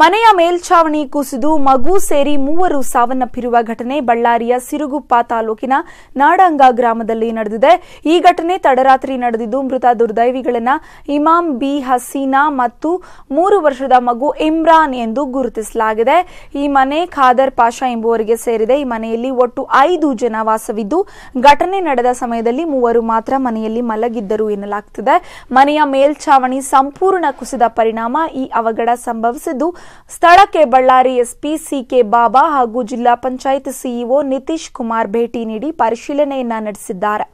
ಮನೆಯ ಮೇಲ್ಛಾವಣಿ ಕುಸಿದು ಮಗು ಸೇರಿ ಮೂವರು ಸಾವನ್ನಪ್ಪಿರುವ ಘಟನೆ ಬಳ್ಳಾರಿಯ ಸಿರುಗುಪ್ಪ ತಾಲೂಕಿನ ನಾಡಂಗ ಗ್ರಾಮದಲ್ಲಿ ನಡೆದಿದೆ ಈ ಘಟನೆ ತಡರಾತ್ರಿ ನಡೆದಿದ್ದು ಮೃತ ದುರ್ದೈವಿಗಳನ್ನ ಇಮಾಮ್ ಬಿ ಹಸೀನಾ ಮತ್ತು ಮೂರು ವರ್ಷದ ಮಗು ಇಮ್ರಾನ್ ಎಂದು ಗುರುತಿಸಲಾಗಿದೆ ಈ ಮನೆ ಖಾದರ್ ಪಾಷಾ ಎಂಬುವರಿಗೆ ಸೇರಿದೆ ಈ ಮನೆಯಲ್ಲಿ ಒಟ್ಟು ಐದು ಜನ ವಾಸವಿದ್ದು ಘಟನೆ ನಡೆದ ಸಮಯದಲ್ಲಿ ಮೂವರು ಮಾತ್ರ ಮನೆಯಲ್ಲಿ ಮಲಗಿದ್ದರು ಎನ್ನಲಾಗುತ್ತಿದೆ ಮನೆಯ ಮೇಲ್ಛಾವಣಿ ಸಂಪೂರ್ಣ ಕುಸಿದ ಪರಿಣಾಮ ಈ ಅವಘಡ ಸಂಭವಿಸಿದ್ದು ಸ್ಥಳಕ್ಕೆ ಬಳ್ಳಾರಿ ಎಸ್ಪಿ ಸಿಕೆ ಬಾಬಾ ಹಾಗೂ ಜಿಲ್ಲಾ ಪಂಚಾಯತ್ ಸಿಇಒ ನಿತೀಶ್ ಕುಮಾರ್ ಭೇಟಿ ನೀಡಿ ಪರಿಶೀಲನೆಯನ್ನ ನಡೆಸಿದ್ದಾರೆ